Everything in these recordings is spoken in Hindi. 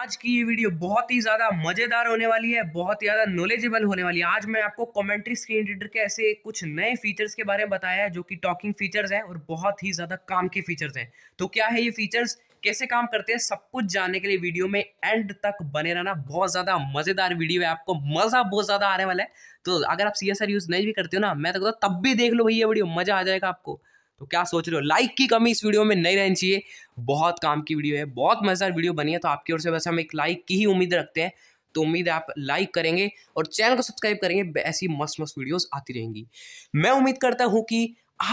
आज की ये वीडियो बहुत ही ज़्यादा मज़ेदार होने वाली है बहुत ही ज़्यादा नॉलेजेबल होने वाली है आज मैं आपको कमेंट्री स्क्रीन रीडर के ऐसे कुछ नए फीचर्स के बारे में बताया है जो कि टॉकिंग फीचर्स हैं और बहुत ही ज़्यादा काम के फीचर्स हैं तो क्या है ये फीचर्स कैसे काम करते हैं सब कुछ जानने के लिए वीडियो में एंड तक बने रहना बहुत ज़्यादा मज़ेदार वीडियो है आपको मज़ा बहुत ज़्यादा आने वाला है तो अगर आप सी यूज़ नहीं भी करते हो ना मैं तो कहता तब भी देख लो भैया वीडियो मज़ा आ जाएगा आपको तो क्या सोच रहे हो लाइक की कमी इस वीडियो में नहीं रहनी चाहिए बहुत काम की वीडियो है बहुत मज़ेदार वीडियो बनी है तो आपकी ओर से बस हम एक लाइक की ही उम्मीद रखते हैं तो उम्मीद है आप लाइक करेंगे और चैनल को सब्सक्राइब करेंगे ऐसी मस्त मस्त वीडियोस आती रहेंगी मैं उम्मीद करता हूं कि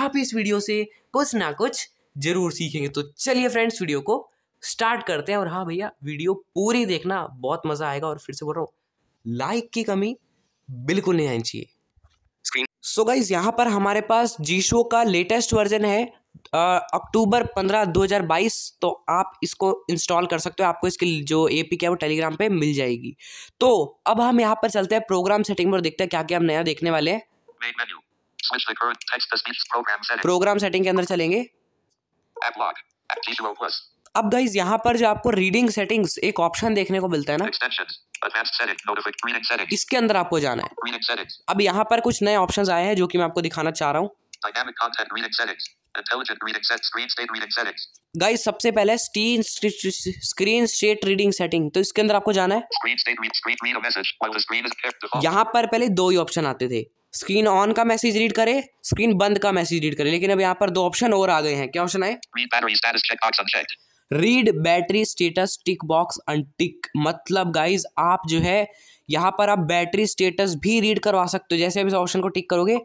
आप इस वीडियो से कुछ ना कुछ जरूर सीखेंगे तो चलिए फ्रेंड्स वीडियो को स्टार्ट करते हैं और हाँ भैया वीडियो पूरी देखना बहुत मज़ा आएगा और फिर से बोल रहा हूँ लाइक की कमी बिल्कुल नहीं आनी चाहिए सो गाइज यहाँ पर हमारे पास जीशो का लेटेस्ट वर्जन है अक्टूबर पंद्रह दो हज़ार बाईस तो आप इसको इंस्टॉल कर सकते हो आपको इसकी जो ए पी क्या वो टेलीग्राम पे मिल जाएगी तो अब हम यहाँ पर चलते हैं प्रोग्राम सेटिंग पर देखते हैं क्या क्या हम नया देखने वाले हैं प्रोग्राम सेटिंग के अंदर चलेंगे अब गाइज यहाँ पर जो आपको रीडिंग सेटिंग्स एक ऑप्शन देखने को मिलता है ना इसके अंदर आपको जाना है अब यहाँ पर कुछ नए ऑप्शन आए हैं जो कि मैं आपको दिखाना चाह रहा हूँ गाइस सबसे पहले screen screen state reading setting तो इसके अंदर आपको जाना है यहाँ पर पहले दो ही ऑप्शन आते थे स्क्रीन ऑन का मैसेज रीड करे स्क्रीन बंद का मैसेज रीड करे लेकिन अब यहाँ पर दो ऑप्शन और आ गए हैं क्या ऑप्शन है read battery status tick box untick मतलब गाइज आप जो है यहाँ पर आप बैटरी स्टेटस भी रीड करवा सकते हो जैसे आप इस ऑप्शन को टिक करोगे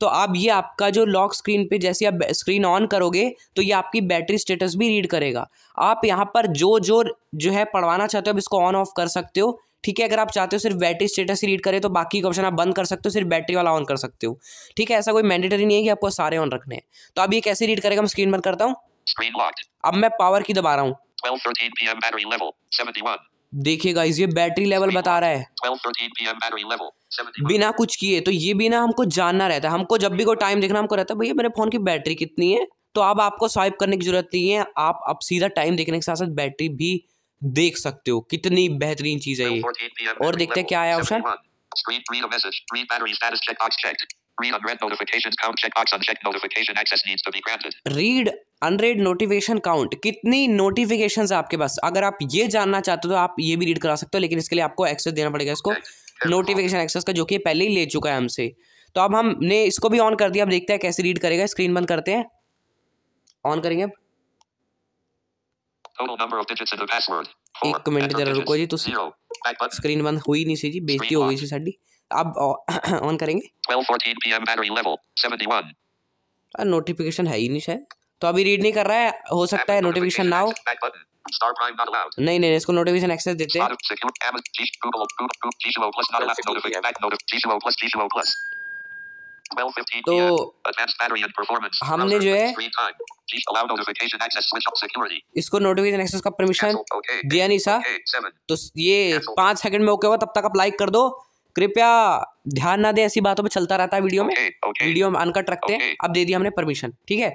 तो आप ये आपका जो लॉक स्क्रीन पे जैसे आप स्क्रीन ऑन करोगे तो ये आपकी बैटरी स्टेटस भी रीड करेगा आप यहाँ पर जो जो जो है पढ़वाना चाहते हो आप इसको ऑन ऑफ कर सकते हो ठीक है अगर आप चाहते हो सिर्फ बैटरी स्टेटस ही रीड करें तो बाकी ऑप्शन आप बंद कर सकते हो सिर्फ बैटरी वाला ऑन कर सकते हो ठीक है ऐसा कोई मैंडेटरी नहीं है कि आपको सारे ऑन रखने हैं तो आप ये कैसे रीड करेगा मैं स्क्रीन पर करता हूँ स्क्रीन लॉक्ड अब मैं पावर की दबा रहा हूँ 71 देखिए गाइस ये बैटरी लेवल बता रहा है 12:13 level 71 बिना कुछ किए तो ये बिना हमको जानना रहता है हमको जब भी कोई टाइम देखना हमको रहता है भैया मेरे फोन की बैटरी कितनी है तो अब आपको स्वाइप करने की जरूरत नहीं है आप अब सीधा टाइम देखने के साथ साथ बैटरी भी देख सकते हो कितनी बेहतरीन चीज है ये और देखते हैं क्या आया option Read unread notifications count checkbox unchecked notification access needs to be granted. Read unread notification count कितनी नोटिफिकेशन है आपके पास अगर आप ये जानना चाहते हो तो आप ये भी रीड करा सकते हो लेकिन इसके लिए आपको एक्सेस देना पड़ेगा इसको नोटिफिकेशन एक्सेस का जो कि पहले ही ले चुका है हमसे तो अब हमने इसको भी ऑन कर दिया अब देखते हैं कैसे रीड करेगा स्क्रीन बंद करते हैं ऑन करेंगे अब एक मिनट जरा रुको जी तो स्क्रीन बंद हुई नहीं सी जी बेजती हो गई सी साड़ी अब ऑन करेंगे नोटिफिकेशन है ही नहीं शायद तो अभी रीड नहीं कर रहा है हो सकता है नोटिफिकेशन ना हो नहीं नहीं इसको नोटिफिकेशन एक्सेस देते तो हमने जो है इसको नोटिफिकेशन एक्सेस का परमिशन दिया नहीं सा तो ये पांच सेकंड में ओके हुआ तब तक आप लाइक कर दो कृपया ध्यान ना दे ऐसी बातों पे चलता रहता है वीडियो में okay, वीडियो में अनकट रखते हैं अब दे दिया हमने परमिशन ठीक है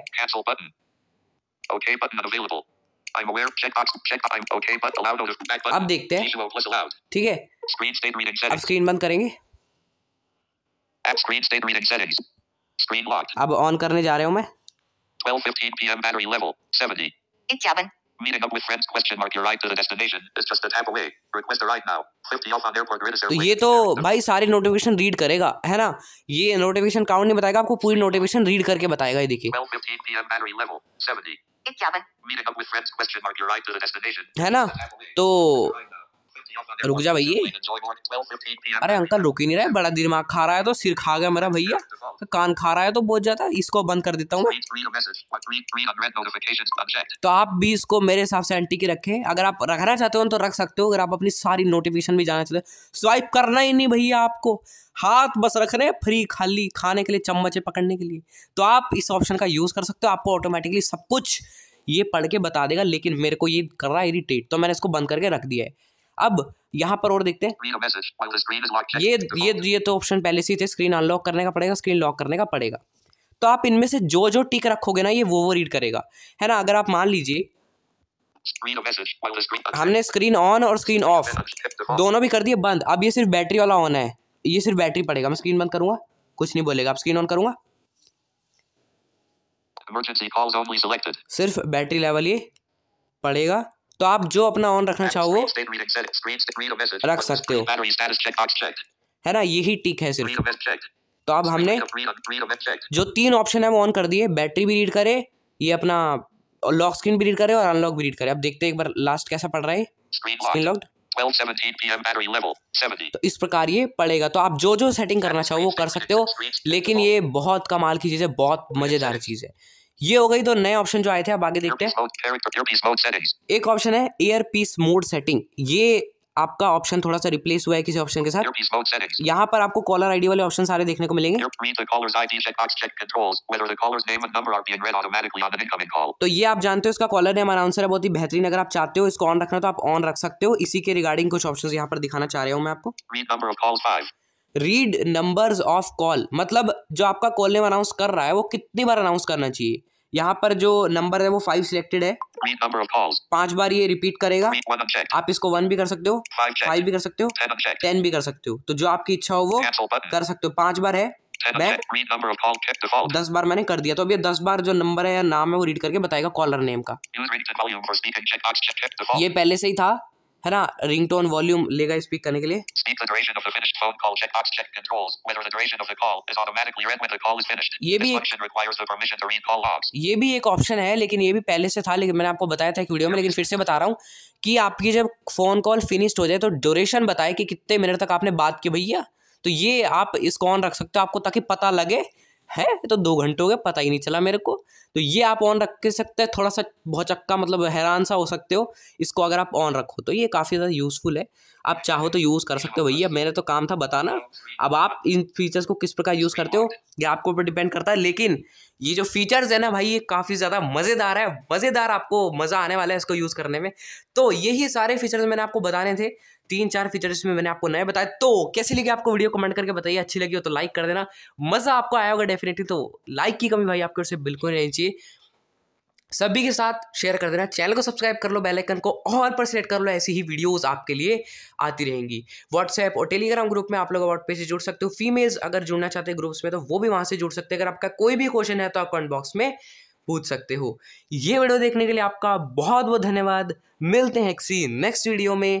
अब देखते हैं ठीक है अब स्क्रीन बंद करेंगे अब ऑन करने जा रहे हूँ मैं 12:15 PM battery level 70 51 Meeting up with friends question mark your ride to the destination is just a tap away. Request a ride now. 50 off on airport grid तो ये तो भाई सारे नोटिफिकेशन रीड करेगा है ना ये नोटिफिकेशन काउंट नहीं बताएगा आपको पूरी नोटिफिकेशन रीड करके बताएगा ये देखिए 12:15 है ना तो रुक जा भैया अरे अंकल रुक ही नहीं रहा है बड़ा दिमाग खा रहा है तो सिर खा गया मेरा भैया कान खा रहा है तो बहुत ज्यादा इसको बंद कर देता हूँ तो आप भी इसको मेरे हिसाब से एंटी की रखें अगर आप रखना चाहते हो तो रख सकते हो अगर आप अपनी सारी नोटिफिकेशन भी जाना चाहते हो स्वाइप करना ही नहीं भैया आपको हाथ बस रख रहे हैं फ्री खाली खाने के लिए चम्मचे पकड़ने के लिए तो आप इस ऑप्शन का यूज़ कर सकते हो आपको ऑटोमेटिकली सब कुछ ये पढ़ के बता देगा लेकिन मेरे को ये कर रहा है इरीटेट तो मैंने इसको बंद करके रख दिया है अब यहाँ पर और देखते हैं ये ये ये तो ऑप्शन पहले से ही थे स्क्रीन अनलॉक करने का पड़ेगा स्क्रीन लॉक करने का पड़ेगा तो आप इनमें से जो जो टिक रखोगे ना ये वो वो रीड करेगा है ना अगर आप मान लीजिए हमने स्क्रीन ऑन और स्क्रीन ऑफ दोनों भी कर दिए बंद अब ये सिर्फ बैटरी वाला ऑन है ये सिर्फ बैटरी पड़ेगा मैं स्क्रीन बंद करूंगा कुछ नहीं बोलेगा आप स्क्रीन ऑन करूंगा सिर्फ बैटरी लेवल ये पड़ेगा तो आप जो अपना ऑन रखना चाहो रख सकते हो है ना यही टिक है सिर्फ तो अब हमने जो तीन ऑप्शन है वो ऑन कर दिए बैटरी भी रीड करे ये अपना लॉक स्क्रीन भी रीड करे और अनलॉक भी रीड करे अब देखते हैं एक बार लास्ट कैसा पड़ रहा है स्क्रीन लॉक्ड तो इस प्रकार ये पड़ेगा तो आप जो जो सेटिंग करना चाहो वो कर सकते हो लेकिन ये बहुत कमाल की चीज़ है बहुत मज़ेदार चीज़ है ये हो गई तो नए ऑप्शन जो आए थे अब आगे देखते हैं एक ऑप्शन है एयर पीस मोड सेटिंग ये आपका ऑप्शन थोड़ा सा रिप्लेस हुआ है किसी ऑप्शन के साथ यहाँ पर आपको कॉलर आईडी वाले ऑप्शन सारे देखने को मिलेंगे तो ये आप जानते हो इसका कॉलर नेम अनाउंसर है बहुत ही बेहतरीन अगर आप चाहते हो इसको ऑन रखना तो आप ऑन रख सकते हो इसी के रिगार्डिंग कुछ ऑप्शन यहाँ पर दिखाना चाह रहे हो मैं आपको रीड नंबर्स ऑफ कॉल मतलब जो आपका कॉल नेम अनाउंस कर रहा है वो कितनी बार अनाउंस करना चाहिए यहाँ पर जो नंबर है वो फाइव सिलेक्टेड है पांच बार ये रिपीट करेगा आप इसको वन भी कर सकते हो फाइव भी कर सकते हो टेन भी कर सकते हो तो जो आपकी इच्छा हो वो कर सकते हो पांच बार है दस बार मैंने कर दिया तो अब ये दस बार जो नंबर है या नाम है वो रीड करके बताएगा कॉलर नेम का ये पहले से ही था है ना रिंग टोन वॉल्यूम लेगा स्पीक करने के लिए ये भी एक, ये भी एक ऑप्शन है लेकिन ये भी पहले से था लेकिन मैंने आपको बताया था एक वीडियो में लेकिन फिर से बता रहा हूँ कि आपकी जब फ़ोन कॉल फिनिश्ड हो जाए तो ड्यूरेशन बताए कि कितने मिनट तक आपने बात की भैया तो ये आप इसको ऑन रख सकते हो आपको ताकि पता लगे है तो दो घंटे हो गए पता ही नहीं चला मेरे को तो ये आप ऑन रख के सकते हैं थोड़ा सा बहुत चक्का मतलब हैरान सा हो सकते हो इसको अगर आप ऑन रखो तो ये काफ़ी ज़्यादा यूज़फुल है आप चाहो तो यूज़ कर सकते हो भैया मेरा तो काम था बताना अब आप इन फीचर्स को किस प्रकार यूज़ करते हो ये आपके ऊपर डिपेंड करता है लेकिन ये जो फीचर्स है ना भाई ये काफ़ी ज़्यादा मज़ेदार है मज़ेदार आपको मज़ा आने वाला है इसको यूज़ करने में तो यही सारे फीचर्स मैंने आपको बताने थे तीन चार फीचर इसमें मैंने आपको नए बताए तो कैसे लगी आपको वीडियो कमेंट करके बताइए अच्छी लगी हो तो लाइक कर देना मज़ा आपको आया होगा डेफिनेटली तो लाइक की कमी भाई आपके उससे बिल्कुल नहीं चाहिए सभी के साथ शेयर कर देना चैनल को सब्सक्राइब कर लो बेल आइकन को ऑल पर सेलेक्ट कर लो ऐसी ही वीडियोस आपके लिए आती रहेंगी व्हाट्सएप और टेलीग्राम ग्रुप में आप लोग अबाउट से जुड़ सकते हो फीमेल्स अगर जुड़ना चाहते हैं ग्रुप्स में तो वो भी वहां से जुड़ सकते हैं अगर आपका कोई भी क्वेश्चन है तो आप कमेंट बॉक्स में पूछ सकते हो ये वीडियो देखने के लिए आपका बहुत बहुत धन्यवाद मिलते हैं किसी नेक्स्ट वीडियो में